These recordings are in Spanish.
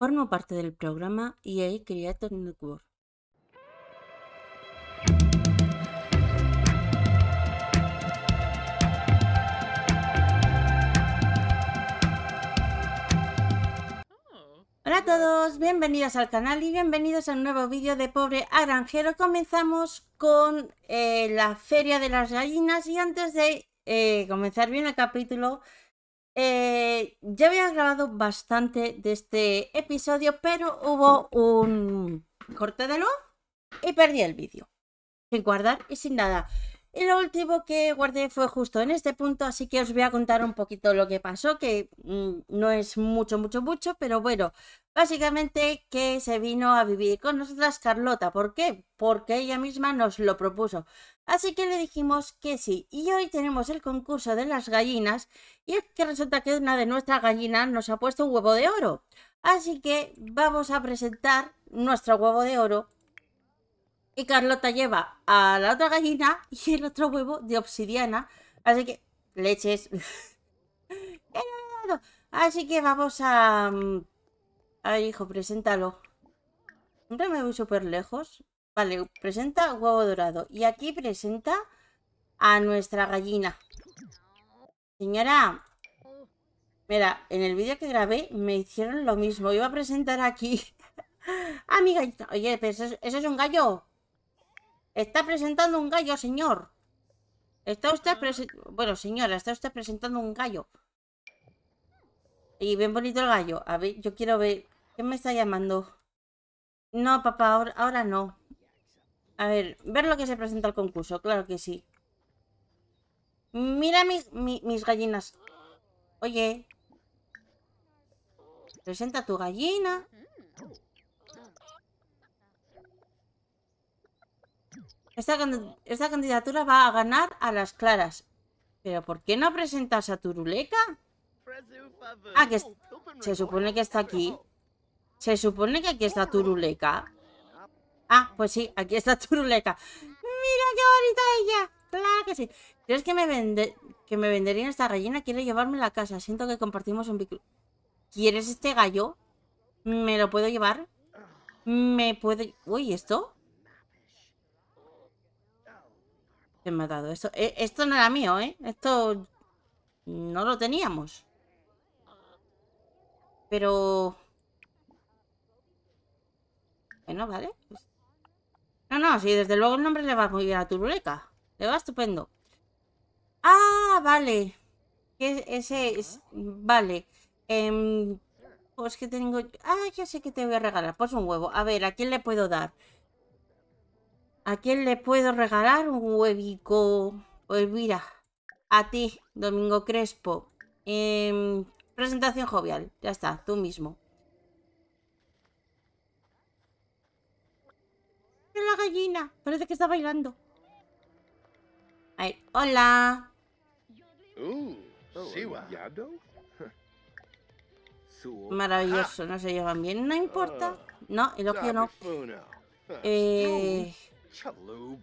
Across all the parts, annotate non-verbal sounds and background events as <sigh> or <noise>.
Formo parte del programa EA Creator Network. Hola a todos, bienvenidos al canal y bienvenidos a un nuevo vídeo de Pobre Aranjero. Comenzamos con eh, la Feria de las Gallinas y antes de eh, comenzar bien el capítulo, eh, ya había grabado bastante de este episodio, pero hubo un corte de luz y perdí el vídeo. Sin guardar y sin nada. Y lo último que guardé fue justo en este punto, así que os voy a contar un poquito lo que pasó, que mm, no es mucho, mucho, mucho, pero bueno, básicamente que se vino a vivir con nosotras Carlota. ¿Por qué? Porque ella misma nos lo propuso. Así que le dijimos que sí. Y hoy tenemos el concurso de las gallinas y es que resulta que una de nuestras gallinas nos ha puesto un huevo de oro. Así que vamos a presentar nuestro huevo de oro y Carlota lleva a la otra gallina y el otro huevo de obsidiana. Así que, leches. <laughs> Así que vamos a... Mm, Ay, hijo, preséntalo. No me voy súper lejos. Vale, presenta huevo dorado. Y aquí presenta a nuestra gallina. Señora, mira, en el vídeo que grabé me hicieron lo mismo. Iba a presentar aquí <laughs> a mi gallina. Oye, pero eso es un gallo. Está presentando un gallo, señor. Está usted presentando... Bueno, señora, está usted presentando un gallo. Y bien bonito el gallo. A ver, yo quiero ver... ¿Quién me está llamando? No, papá, ahora, no. A ver, ver lo que se presenta al concurso. Claro que sí. Mira mis, mis gallinas. Oye. Presenta tu gallina. Esta, candidatura va a ganar a las claras. ¿Pero por qué no presentas a Turuleca? Ah, que se supone que está aquí. Se supone que aquí está Turuleca. Ah, pues sí, aquí está Turuleca. ¡Mira qué bonita ella! ¡Claro que sí! ¿Crees que me, vende que me venderían esta gallina? ¿Quiere llevarme la casa. Siento que compartimos un ¿Quieres este gallo? ¿Me lo puedo llevar? ¿Me puede...? Uy, ¿esto? me matado esto esto eh, esto no era mío, ¿eh? Esto no lo teníamos. Pero... Bueno, vale. No, no, sí, desde luego el nombre le va muy bien a Turuleca. Le va estupendo. Ah, vale. Ese es... Vale. Em, pues que tengo... Ah, ya sé que te voy a regalar. Pues un huevo. A ver, ¿a quién le puedo dar? ¿A quién le puedo regalar un huevico? Elvira. Pues a ti, Domingo Crespo. Em, presentación jovial. Ya está, tú mismo. La gallina. Parece que está bailando. Ay, hola. <laughs> Maravilloso, ah. no se llevan bien, no importa. Ah. No, ojo no. Eh, Chalub.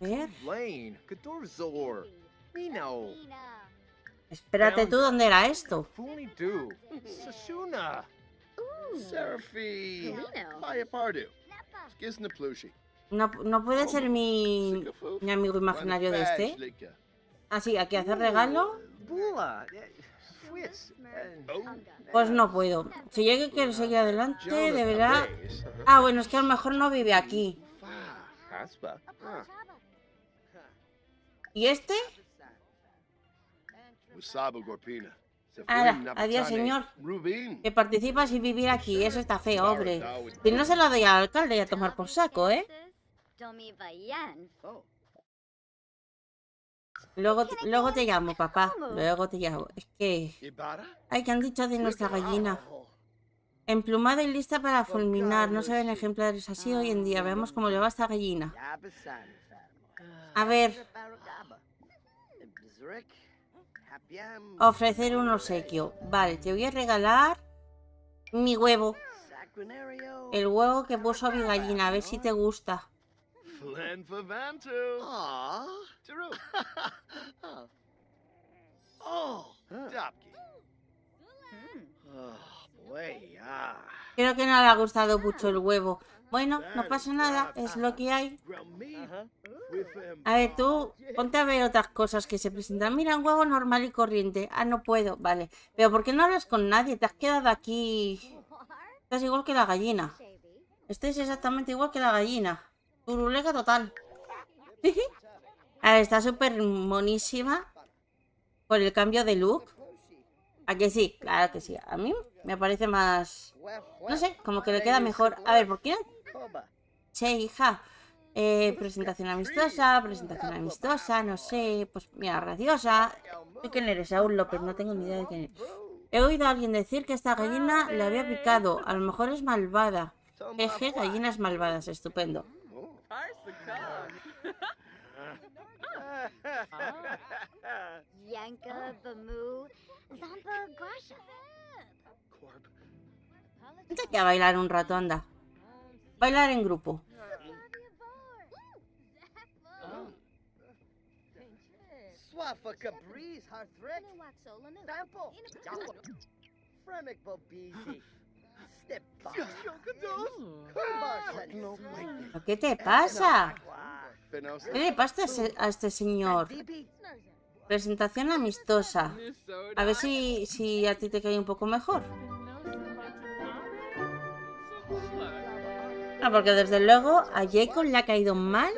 ¿Eh? Lane, Kadorzor, Mino. Espérate, ¿tú dónde era esto? Funidu, Sashuna, Serafi, Mayapardu, Skiznaplushi. No, no puede ser mi, mi amigo imaginario de este. Ah, sí, aquí hacer regalo. Pues no puedo. Si llegue que quiero seguir adelante, de verdad Ah, bueno, es que a lo mejor no vive aquí. Ah. ¿Y este? Ahora, adiós, señor. Que participas y vivir aquí. Eso está feo, hombre. Si no se lo doy al alcalde y a tomar por saco, ¿eh? Luego, te llamo, papá. Luego te llamo. Es que... ay, que han dicho de nuestra gallina. Emplumada y lista para fulminar. No saben ejemplares así hoy en día. Ah, Veamos cómo le va esta gallina. A ver. Ofrecer un obsequio. Vale, te voy a regalar mi huevo. El huevo que puso mi gallina. A ver si te gusta for Vantu. <laughs> oh, oh. Hmm. oh Creo que no le ha gustado mucho el huevo. Bueno, no pasa nada, es lo que hay. Um, a ver, tú oh, ponte a ver otras cosas que se presentan. Mira, un huevo normal y corriente. Ah, no puedo, vale. Pero ¿por qué no hablas con nadie? Te has quedado aquí... Estás igual que la gallina. Estás exactamente igual que la gallina. Turuleca total. <laughs> está súper monísima por el cambio de look. ¿A que sí? Claro que sí. A mí me parece más... No sé, como que le queda mejor. A ver, ¿por qué? Che, hija. Eh, presentación amistosa, presentación amistosa, no sé. Pues mira, graciosa. quién eres, Saúl López? No tengo ni idea de quién He oído a alguien decir que esta gallina le había picado. A lo mejor es malvada. Eje gallinas malvadas, estupendo oh. Yanka, Bamu, Zampa, Guasha. Échate a bailar un rato, anda. Bailar en grupo. Swafa Cabriz, Harthrek, Tampo, Fremic Bobizi. ¿Qué te pasa? ¿Qué le pasa a este señor? Presentación amistosa. A ver si, si a ti te cae un poco mejor. Ah, porque desde luego a Jacob le ha caído mal.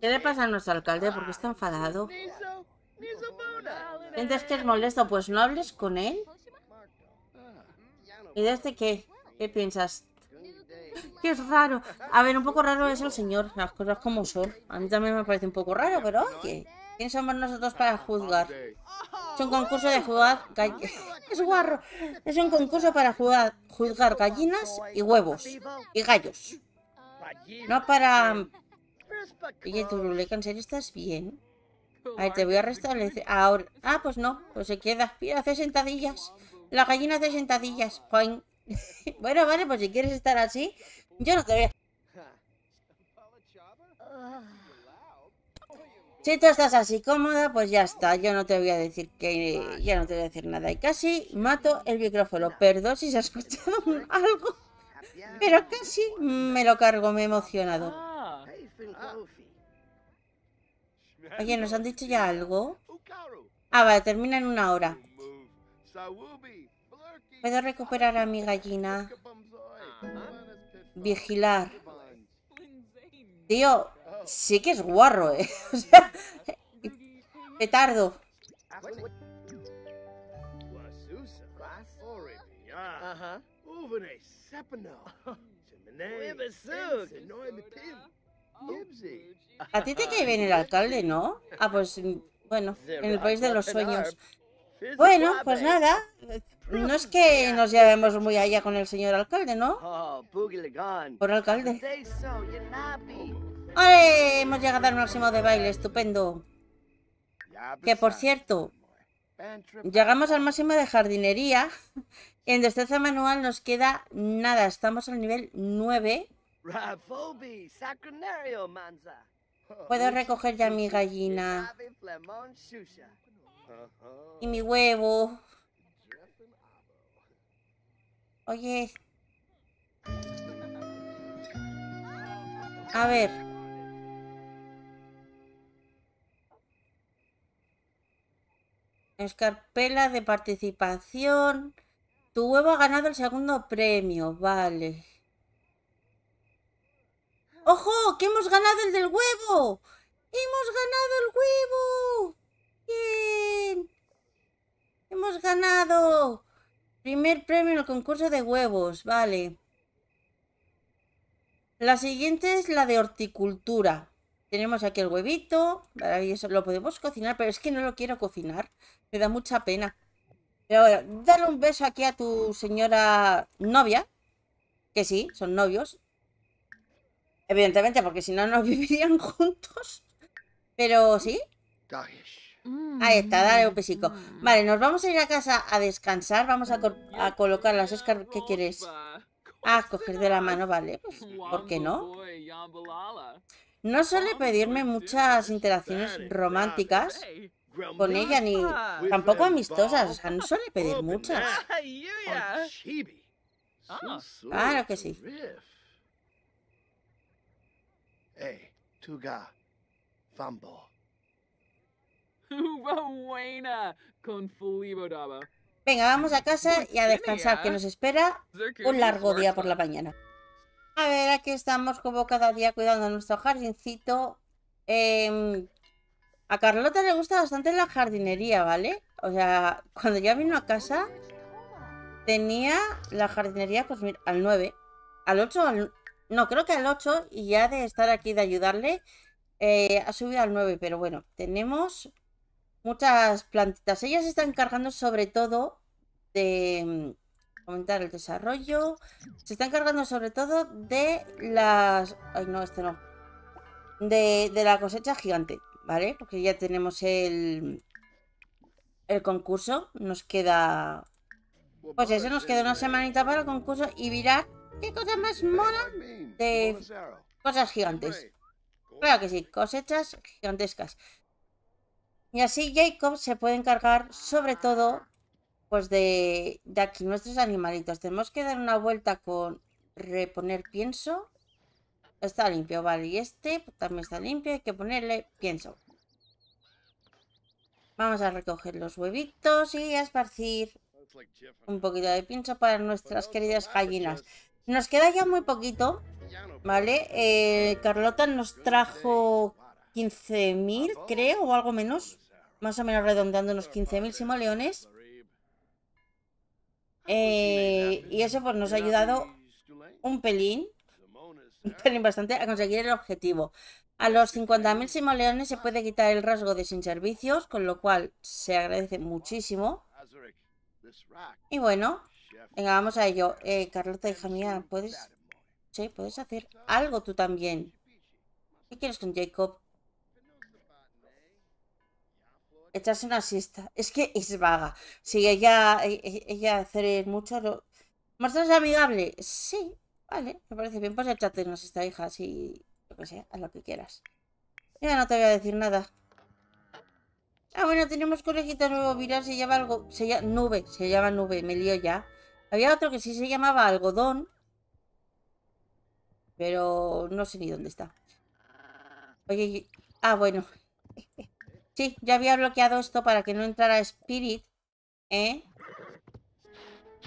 ¿Qué le pasa a nuestro alcalde? porque está enfadado? ¿Sientes que es molesto? Pues no hables con él. Ah. ¿Y desde este qué? ¿Qué piensas? ¡Qué es raro. A ver, un poco raro es el señor. Las cosas como son. A mí también me parece un poco raro, pero oye. ¿Quién somos nosotros para juzgar? Es un concurso de jugar <laughs> es guarro. Es un concurso para jugar, juzgar gallinas y huevos y gallos. No para. Mm, Oye, tú ¿en serio estás bien? A ver, te voy a restablecer. Ahora. Ah, pues no. Pues se queda. Mira, hace sentadillas. La gallina hace sentadillas. <laughs> bueno, vale, pues si quieres estar así, yo no te voy a. Si tú estás así cómoda, pues ya está. Yo no te voy a decir que. Ya no te voy a decir nada. Y casi mato el micrófono. Perdón si se ha escuchado <laughs> algo. Pero casi me lo cargo, me he emocionado. Ah. Oye, ¿nos han dicho ya algo? Ah, vale, termina en una hora. ¿Puedo recuperar a mi gallina? Ah. Vigilar. Tío, Sí que es guarro, ¿eh? <laughs> O sea, petardo. A ti te cae bien el alcalde, ¿no? Ah, pues bueno, en el país de los sueños. Bueno, pues nada. No es que nos llevemos muy allá con el señor alcalde, ¿no? Oh, Por alcalde. ¡Ole! Hemos llegado al máximo de baile, estupendo. Que por cierto, llegamos al máximo de jardinería. <laughs> En destreza manual nos queda nada, estamos al nivel 9. <laughs> Puedo recoger ya mi gallina. <laughs> Y mi huevo. Oye. A ver. Escarpela de participación. Tu huevo ha ganado el segundo premio, vale. ¡Ojo! ¡Que hemos ganado el del huevo! ¡Hemos ganado el huevo! ¡Hemos ganado! Primer premio en el concurso de huevos, vale. La siguiente es la de horticultura. Tenemos aquí el huevito, maravilloso, lo podemos cocinar, pero es que no lo quiero cocinar, me da mucha pena. Pero bueno, dale un beso aquí a tu señora novia, que sí, son novios, evidentemente, porque si no, no <laughs> vivirían juntos, pero sí. Ahí está, dale un besico. Mm. Vale, nos vamos a ir a casa a descansar, vamos a, colocar las escar... ¿qué quieres? Ah, coger de la mano, vale, pues, ¿por qué no? No suele pedirme muchas interacciones románticas con ella, ni tampoco amistosas. O sea, no suele pedir muchas. Ah, claro que sí. Venga, vamos a casa y a descansar, que nos espera un largo día por la mañana. A ver, aquí estamos como cada día cuidando nuestro jardincito. Em, a Carlota le gusta bastante la jardinería, ¿vale? O sea, cuando ya vino a casa, tenía la jardinería, pues mira, al 9, al 8, no, creo que al 8, y ya de estar aquí, de ayudarle, eh, ha subido al 9, pero bueno, tenemos muchas plantitas. Ella se está encargando sobre todo de, Aumentar el desarrollo. Se está encargando sobre todo de las... Ay, no, este no. De, la cosecha gigante, ¿vale? Porque ya tenemos el... El concurso. Nos queda... Pues, pues eso, nos queda una semanita para el concurso y mirar qué cosa más mona de cosas gigantes. Claro que sí, cosechas gigantescas. Y así Jacob se puede encargar sobre todo pues de, aquí nuestros animalitos. Tenemos que dar una vuelta con reponer pienso. Está limpio, vale. Y este también está limpio. Hay que ponerle pienso. Vamos a recoger los huevitos y a esparcir un poquito de pienso para nuestras queridas gallinas. Nos queda ya muy poquito, ¿vale? Eh, Carlota nos trajo 15.000, creo, o algo menos. Más o menos redondeando unos 15.000 simoleones. Ah, pues eh, y eso pues, nos ha ayudado un pelín, un pelín bastante, a conseguir el objetivo. A los 50.000 simoleones se puede quitar el rasgo de sin servicios, con lo cual se agradece muchísimo. Y bueno, venga, vamos a ello. Eh, Carlota, hija mía, ¿puedes, puedes hacer algo tú también. ¿Qué quieres con Jacob? echarse una siesta. Es que es vaga. Sí, ella, e, e, ella hacer mucho. Lo... amigable? Sí, vale, me parece bien. Pues echarte una siesta, hija, si lo que sea, haz lo que quieras. Ya no te voy a decir nada. Ah, bueno, tenemos conejita nuevo, Mira, se llama algo. Se llama nube, se llama nube, me lío ya. Había otro que sí se llamaba algodón. Pero no sé ni dónde está. Oye, ah, bueno. <laughs> Sí, ya había bloqueado esto para que no entrara Spirit. ¿Eh?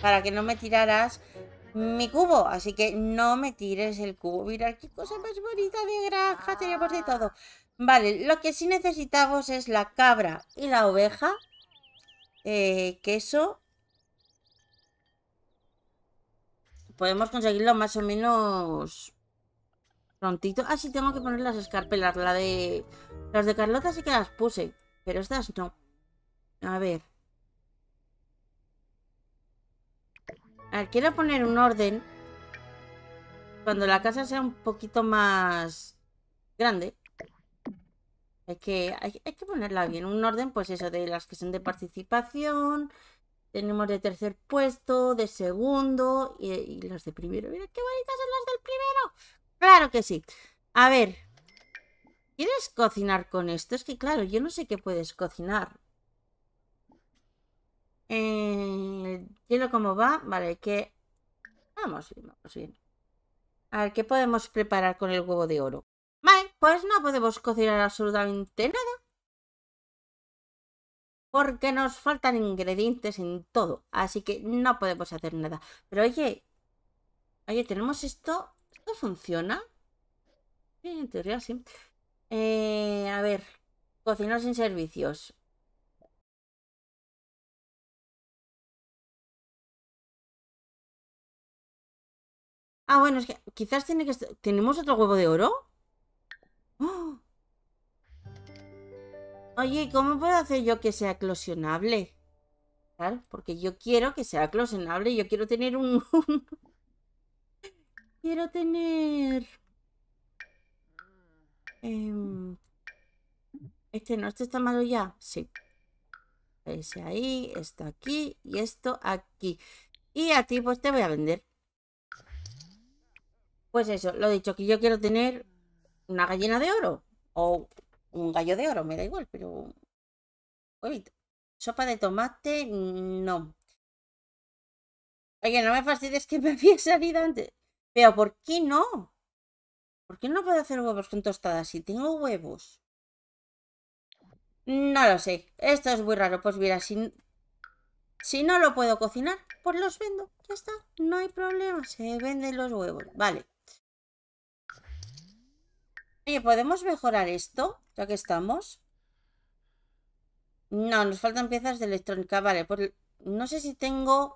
Para que no me tiraras mi cubo. Así que no me tires el cubo. Mira, qué cosa más bonita de granja. Tenemos de todo. Vale, lo que sí necesitamos es la cabra y la oveja. Eh, queso. Podemos conseguirlo más o menos prontito. Ah, sí, tengo que poner las escarpelas. La de las de Carlota sí que las puse, pero estas no. A ver. A ver, quiero poner un orden. Cuando la casa sea un poquito más grande. que hay, que ponerla bien. Un orden, pues eso, de las que son de participación. Tenemos de tercer puesto, de segundo y, y las de primero. Mira qué bonitas son las del primero. Claro que sí. A ver, ¿Quieres cocinar con esto? Es que claro, yo no sé qué puedes cocinar. Eh, hielo cómo va. Vale, que... Vamos bien, vamos bien. A ver, ¿qué podemos preparar con el huevo de oro? Vale, pues no podemos cocinar absolutamente nada. Porque nos faltan ingredientes en todo. Así que no podemos hacer nada. Pero oye... Oye, tenemos esto... ¿Esto funciona? Sí, en teoría sí. Eh, a ver, cocinar sin servicios. Ah, bueno, es que quizás tiene que... ¿Tenemos otro huevo de oro? ¡Oh! Oye, ¿cómo puedo hacer yo que sea closionable? porque yo quiero que sea closionable. Yo quiero tener un... <laughs> quiero tener... Eh, este no está malo ya. Sí. Ese ahí, está aquí y esto aquí. Y a ti pues te voy a vender. Pues eso, lo he dicho, que yo quiero tener una gallina de oro. O un gallo de oro, me da igual, pero... Sopa de tomate, mm, no. Oye, no me fastidies que <laughs> me había salido antes. Pero ¿por qué no? ¿Por qué no puedo hacer huevos con tostadas si tengo huevos? No lo sé. Esto es muy raro. Pues mira, si, si no lo puedo cocinar, pues los vendo. Ya está. No hay problema. Se venden los huevos. Vale. Oye, ¿podemos mejorar esto? Ya que estamos. No, nos faltan piezas de electrónica. Vale, pues no sé si tengo...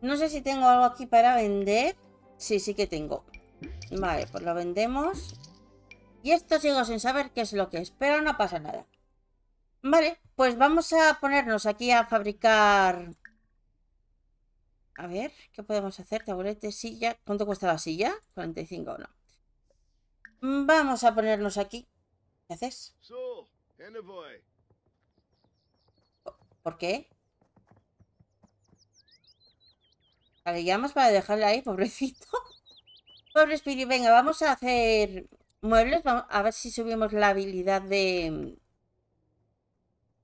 No sé si tengo algo aquí para vender. Sí, sí que tengo. Vale, pues lo vendemos. Y esto sigo sin saber qué es lo que es, pero no pasa nada. Vale, pues vamos a ponernos aquí a fabricar... A ver, ¿qué podemos hacer? Taburete, silla... ¿Cuánto cuesta la silla? 45 o no. Vamos a ponernos aquí. ¿Qué haces? ¿Por qué? Vale, llamas para dejarla ahí, <laughs> pobrecito. Pobre Spirit, venga, vamos a hacer muebles. a ver si subimos la habilidad de,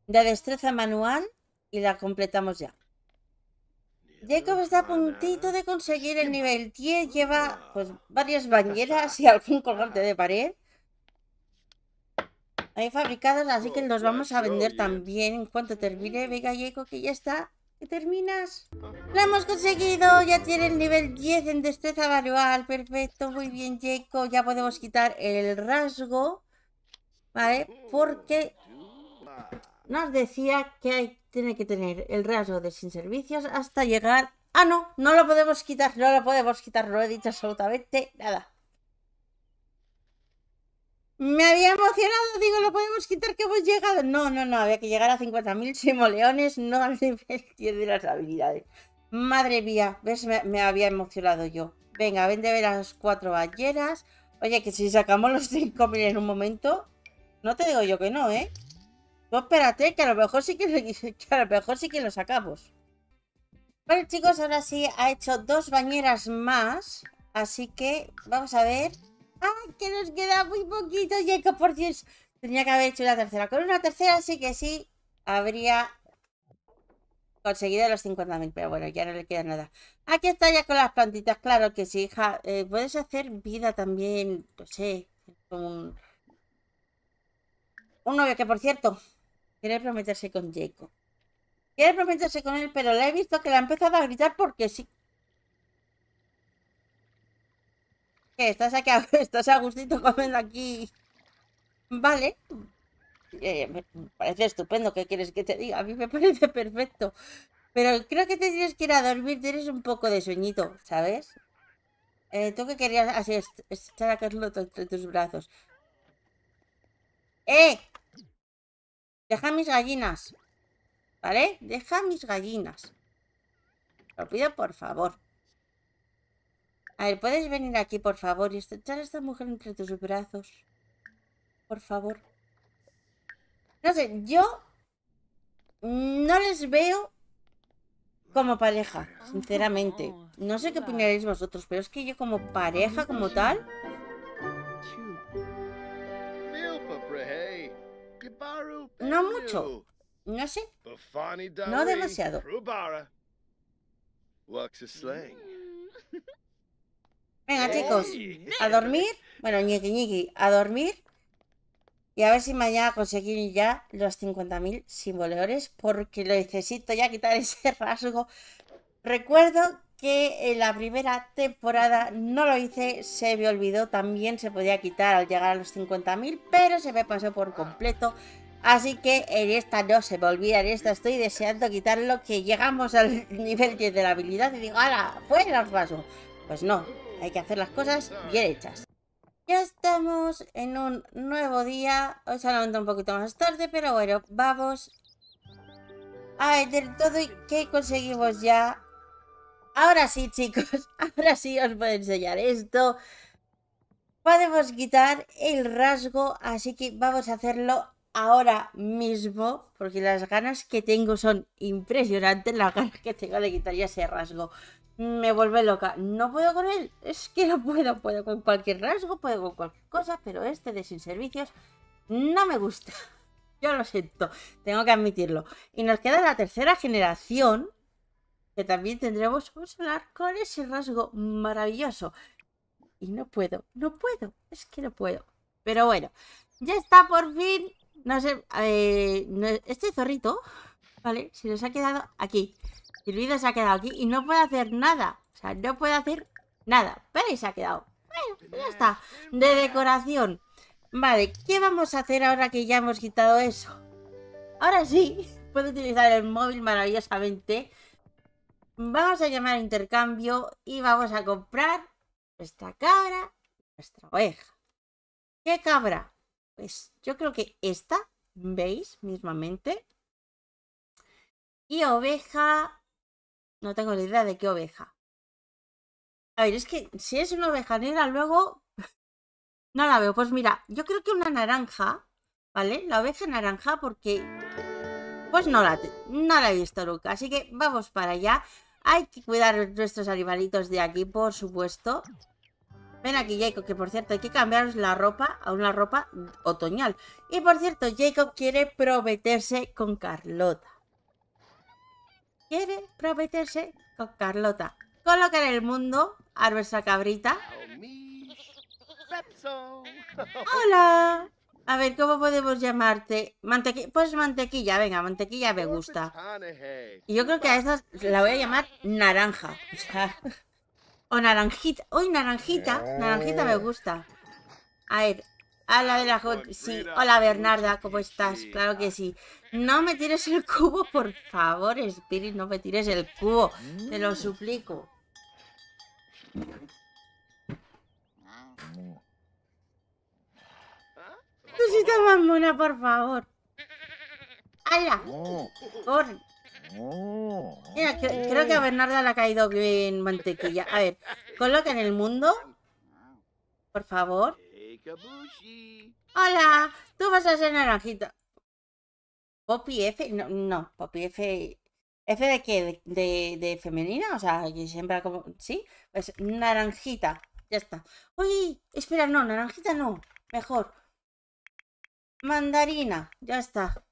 de destreza manual y la completamos ya. Jacob está a puntito de conseguir el nivel 10. Lleva pues, varias bañeras y <laughs> algún colgante de pared. Hay fabricadas, así que los vamos a vender también en cuanto termine. Venga, Jacob, que ya está terminas? Lo hemos conseguido! Ya tiene el nivel 10 en destreza manual. Perfecto, muy bien, Jaco. Ya podemos quitar el rasgo. ¿Vale? Porque nos decía que hay, tiene que tener el rasgo de sin servicios hasta llegar... Ah, no, no lo podemos quitar, no lo podemos quitar, no he dicho absolutamente nada. Me había emocionado, digo, lo podemos quitar que hemos llegado. No, no, no, había que llegar a 50.000 simoleones, no al nivel de las habilidades. Madre mía, ves, me, había emocionado yo. Venga, vende ver las cuatro balleras. Oye, que si sacamos los 5.000 en un momento, no te digo yo que no, ¿eh? Pues espérate, que a lo mejor sí <laughs> que, a lo mejor sí que lo sacamos. Vale, chicos, ahora sí ha hecho dos bañeras más. Así que vamos a ver Ah, que nos queda muy poquito, Jacob, por Dios. Tenía que haber hecho una tercera. Con una tercera sí que sí habría conseguido los 50.000, pero bueno, ya no le queda nada. Aquí está ya con las plantitas, claro que sí, hija. Eh, puedes hacer vida también, no sé, un... novio que, por cierto, quiere prometerse con Jacob. Quiere prometerse con él, pero le he visto que la ha empezado a gritar porque sí. ¿Estás aquí? A... <laughs> ¿Estás gustito comiendo aquí? Vale. Me parece estupendo. ¿Qué quieres que te diga? A mí me <laughs> parece perfecto. Pero creo que te tienes que ir a dormir. Tienes un poco de sueñito, ¿sabes? Eh, tú que querías así echar a Carlota entre tus brazos. ¡Eh! Deja mis gallinas. ¿Vale? Deja mis gallinas. Lo pido por favor. A ver, ¿puedes venir aquí, por favor, y echar a esta mujer entre tus brazos? Por favor. No sé, yo no les veo como pareja, ah, sinceramente. No sé qué opinaréis vosotros, pero es que yo como pareja, como tal... No mucho. No sé. No demasiado. <laughs> Venga, chicos, a dormir. Bueno, ñiqui ñiqui, a dormir. Y a ver si mañana conseguir ya los 50.000 simboleores, porque lo necesito ya quitar ese <laughs> rasgo. Recuerdo que en la primera temporada no lo hice, se me olvidó, también se podía quitar al llegar a los 50.000, pero se me pasó por completo. Así que en esta no se me olvida, en esta estoy deseando quitarlo, que llegamos al <laughs> nivel 10 de la habilidad y digo, ¡hala! ¡Fuera el paso! Pues no, hay que hacer las cosas bien hechas. Ya estamos en un nuevo día. Hoy se un poquito más tarde, pero bueno, vamos a ver todo y que conseguimos ya. Ahora sí, chicos, <laughs> ahora sí os voy a enseñar esto. Podemos quitar el rasgo, así que vamos a hacerlo ahora mismo, porque las ganas que tengo son impresionantes, las ganas que tengo de quitar ya ese rasgo me vuelve loca. No puedo con él, es que no puedo, puedo con cualquier rasgo, puedo con cualquier cosa, pero este de sin servicios no me gusta. <laughs> Yo lo siento, tengo que admitirlo. Y nos queda la tercera generación, que también tendremos un solar con ese rasgo maravilloso. Y no puedo, no puedo, es que no puedo. Pero bueno, ya está por fin. No sé, eh, este zorrito, ¿vale? Se nos ha quedado aquí el vídeo se ha quedado aquí y no puede hacer nada. O sea, no puede hacer nada. Pero ahí se ha quedado. Bueno, pues ya está. De decoración. Vale, ¿qué vamos a hacer ahora que ya hemos quitado eso? Ahora sí, <laughs> puedo utilizar el móvil maravillosamente. Vamos a llamar a intercambio y vamos a comprar nuestra cabra nuestra oveja. ¿Qué cabra? Pues yo creo que esta, ¿veis? Mismamente. Y oveja, no tengo ni idea de qué oveja. A ver, es que si es una oveja negra, luego <laughs> no la veo. Pues mira, yo creo que una naranja, ¿vale? La oveja naranja porque... Pues no la, no la he visto nunca. Así que vamos para allá. Hay que cuidar nuestros animalitos de aquí, por supuesto. Ven aquí, Jacob, que por cierto hay que cambiaros la ropa a una ropa otoñal. Y por cierto, Jacob quiere prometerse con Carlota quiere prometerse con Carlota. Colocar el mundo a nuestra cabrita. Hola. A ver, ¿cómo podemos llamarte? pues mantequilla, venga, mantequilla me gusta. Y yo creo que a esta la voy a llamar naranja. O, <laughs> o naranjita. Uy, naranjita. Naranjita me gusta. A ver, de la Sí, hola Bernarda, ¿cómo estás? Claro que sí. No me tires el cubo, <laughs> por favor, Spirit, no me tires el cubo. Te lo mm. suplico. si ¿Ah? más mona, por favor. ¡Hala! Corre. Mira, creo que a Bernarda le ha caído bien mantequilla. A ver, coloca en el mundo. Por favor. Hola, tú vas a ser naranjita. Poppy F, no, no, Poppy F. ¿F de qué? ¿De, femenina? O sea, que siempre como. ¿Sí? Pues naranjita. Ya está. Uy, espera, no, naranjita no. Mejor. Mandarina. Ya está.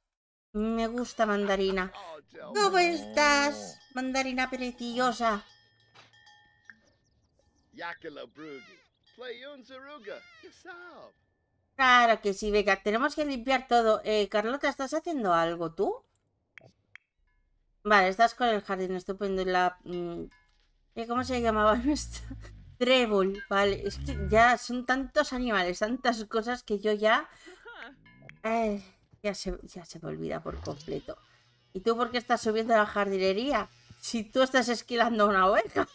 Me gusta mandarina. ¿Cómo estás, mandarina preciosa? Yakela Claro que sí, Vega. Tenemos que limpiar todo. Eh, Carlota, ¿estás haciendo algo tú? Vale, estás con el jardín estupendo y la... Mm, eh, ¿Cómo se llamaba <laughs> nuestro? Trébol, vale. Es que ya son tantos animales, tantas cosas que yo ya... Eh, ya, se, me olvida por completo. ¿Y tú por qué estás subiendo a la jardinería? Si tú estás esquilando una oveja.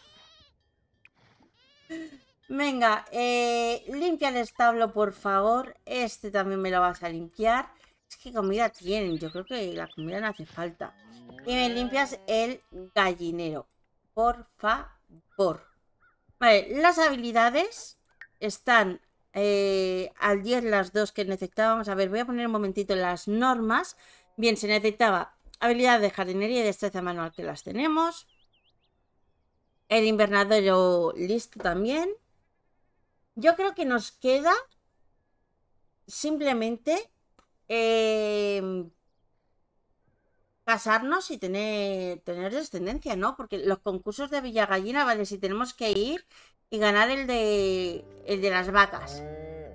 Venga, eh, limpia el establo, por favor. Este también me lo vas a limpiar. Es que comida tienen. Yo creo que la comida no hace falta. Y me limpias el gallinero. Por favor. Vale, las habilidades están eh, al 10 las dos que necesitábamos. A ver, voy a poner un momentito las normas. Bien, se necesitaba habilidad de jardinería y destreza manual que las tenemos. El invernadero listo también. Yo creo que nos queda simplemente em, casarnos y tener, tener descendencia, ¿no? Porque los concursos de Villagallina ¿vale? Si tenemos que ir y ganar el de, el de las vacas,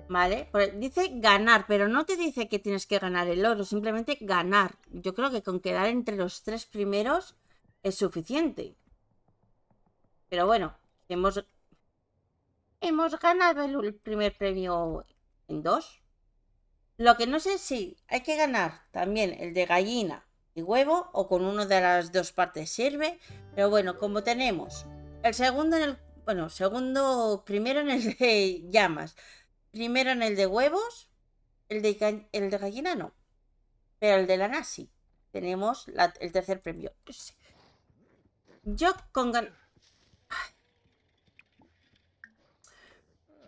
¿vale? Pues dice ganar, pero no te dice que tienes que ganar el oro, simplemente ganar. Yo creo que con quedar entre los tres primeros es suficiente. Pero bueno, hemos hemos ganado el primer premio en dos. Lo que no sé si hay que ganar también el de gallina y huevo o con uno de las dos partes sirve. Pero bueno, como tenemos el segundo en el... Bueno, segundo, primero en el de <laughs> llamas, primero en el de huevos, el de, el de gallina no, pero el de la nazi. Tenemos el tercer premio. Yo con ganas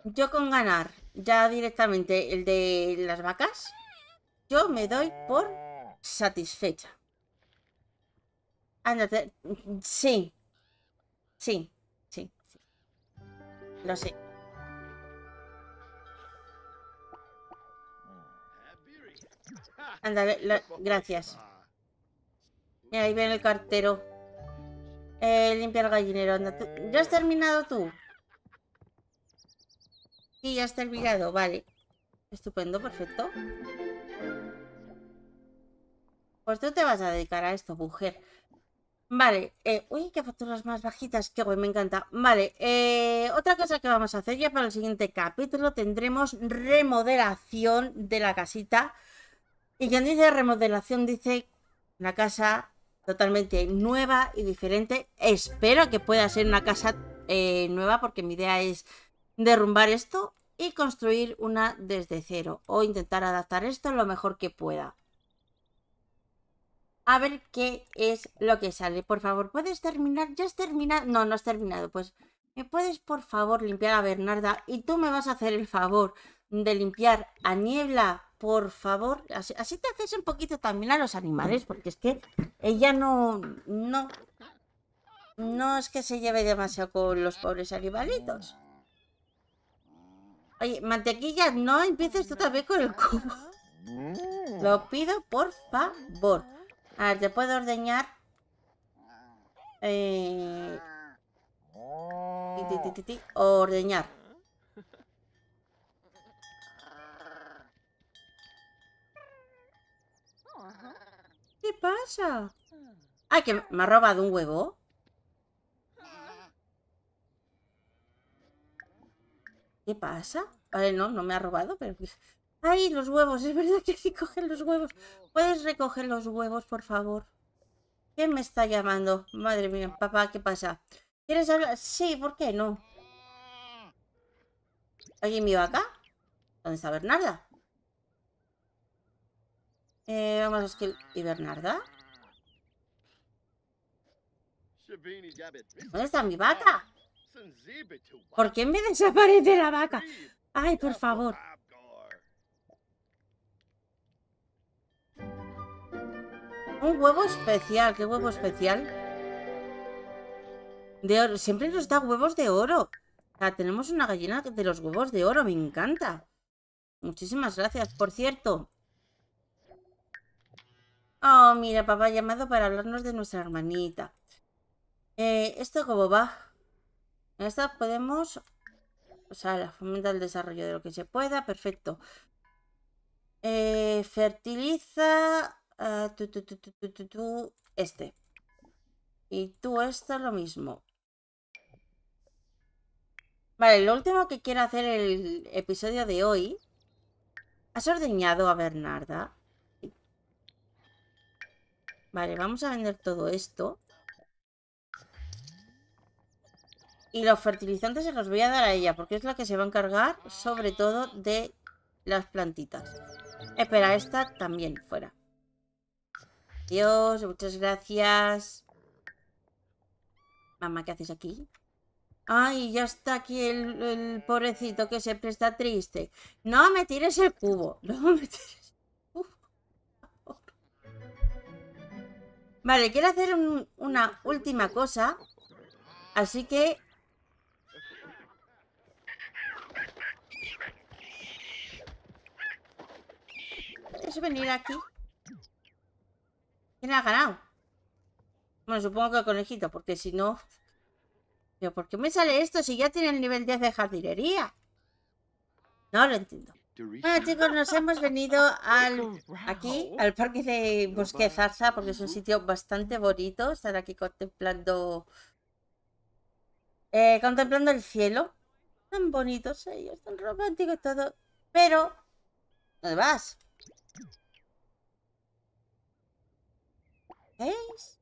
Yo con ganar ya directamente el de las vacas, yo me doy por satisfecha. Ándate. Sí. Sí. Sí. Lo sé. Ándale, gracias. Mira, ahí viene el cartero. Eh, limpia el gallinero. ¿Ya has terminado tú? Y ya está mirado, vale. Estupendo, perfecto. Pues tú te vas a dedicar a esto, mujer. Vale, eh, uy, qué facturas más bajitas, qué guay, me encanta. Vale, eh, otra cosa que vamos a hacer ya para el siguiente capítulo, tendremos remodelación de la casita. Y quien dice remodelación dice una casa totalmente nueva y diferente. Espero que pueda ser una casa eh, nueva porque mi idea es derrumbar esto y construir una desde cero o intentar adaptar esto lo mejor que pueda. A ver qué es lo que sale. Por favor, ¿puedes terminar? ¿Ya has terminado? No, no has terminado. Pues, ¿me puedes por favor limpiar a Bernarda? Y tú me vas a hacer el favor de limpiar a Niebla, por favor. Así, te haces un poquito también a los animales, porque es que ella no, no, no es que se lleve demasiado con los pobres animalitos. Oye, mantequilla, no empieces tú también con el cubo. Mm. Lo pido, por favor. A ver, ¿te puedo ordeñar? Eh, ordeñar. ¿Qué pasa? Ay, que me ha robado un huevo. ¿Qué pasa? Vale, no, no me ha robado, pero... Pues, ¡Ay, los huevos! <laughs> Es verdad que hay que coger los huevos. ¿Puedes recoger los huevos, por favor? ¿Quién me está llamando? Madre mía, papá, ¿qué pasa? ¿Quieres hablar? Sí, ¿por qué no? ¿Alguien mi vaca? ¿Dónde está Bernarda? Eh, vamos a que ¿Y Bernarda? ¿Dónde está mi vaca? ¿Por qué me desaparece la vaca? Ay, por favor. Un huevo especial. ¿Qué huevo especial? De oro. Siempre nos da huevos de oro. O tenemos una gallina de los huevos de oro. Me encanta. Muchísimas gracias. Por cierto. Oh, mira, papá ha llamado para hablarnos de nuestra hermanita. Eh, ¿Esto cómo va? En esta podemos... O sea, fomenta el desarrollo de lo que se pueda. Perfecto. Eh, fertiliza... Ah, este. Y tú esto lo mismo. Vale, lo último que quiero hacer el episodio de hoy... ¿Has ordeñado a Bernarda? Vale, vamos a vender todo esto. Y los fertilizantes se los voy a dar a ella, porque es la que se va a encargar sobre todo de las plantitas. Espera, esta también fuera. Dios, muchas gracias. Mamá, ¿qué haces aquí? Ay, ya está aquí el, pobrecito que se está triste. No me tires el cubo. <laughs> No me tires Vale, quiero hacer una última cosa. Así que venir aquí? ¿Quién ha ganado? Bueno, supongo que el conejito, porque si no... ¿por qué me sale esto si ya tiene el nivel 10 de jardinería? No lo entiendo. Bueno chicos, nos hemos venido al, aquí, al parque de Bosque Zarza, porque es un sitio bastante bonito. Estar aquí contemplando... Eh, contemplando el cielo. Tan bonitos ellos, tan románticos todo. Pero... ¿Dónde vas? ¿Veis?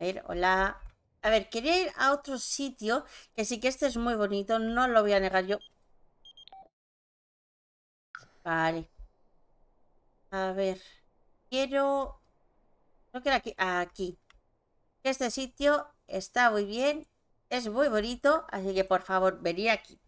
A ver, hola. A ver, quería ir a otro sitio, que sí que este es muy bonito, no lo voy a negar yo. Vale. A ver, quiero... Creo que aquí. Aquí. Este sitio está muy bien, es muy bonito, así que por favor, venid aquí.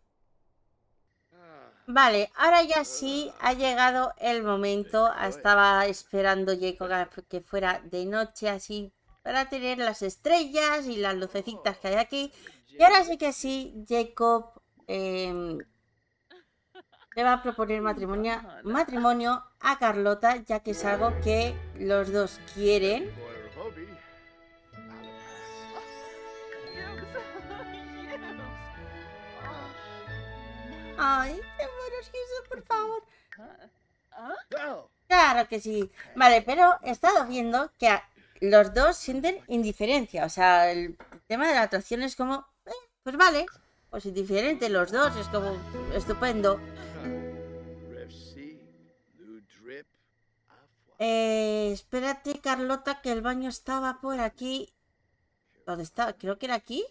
Vale, ahora ya sí ha llegado el momento. Estaba esperando Jacob que fuera de noche así para tener las estrellas y las lucecitas que hay aquí. Y ahora sí que sí, Jacob em, le va a proponer matrimonio, matrimonio a Carlota, ya que es algo que los dos quieren. <laughs> ¡Ay, por favor. ¿Ah? Claro que sí. Vale, pero he estado viendo que los dos sienten indiferencia. O sea, el tema de la atracción es como, eh, pues vale, pues indiferente los dos, es como estupendo. Eh, espérate, Carlota, que el baño estaba por aquí. ¿Dónde está? Creo que era aquí.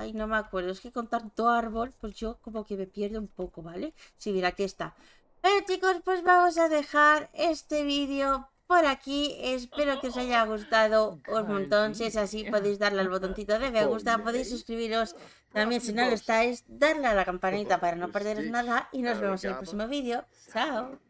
Ay, no me acuerdo. Es que con tanto árbol, pues yo como que me pierdo un poco, ¿vale? Si mira, aquí está. Pero chicos, pues vamos a dejar este vídeo por aquí. Espero que os haya gustado un montón. Si es así, podéis darle al botoncito de me gusta, podéis suscribiros también si no lo estáis, darle a la campanita para no pues perderos nada y nos vemos en el próximo vídeo. Chao.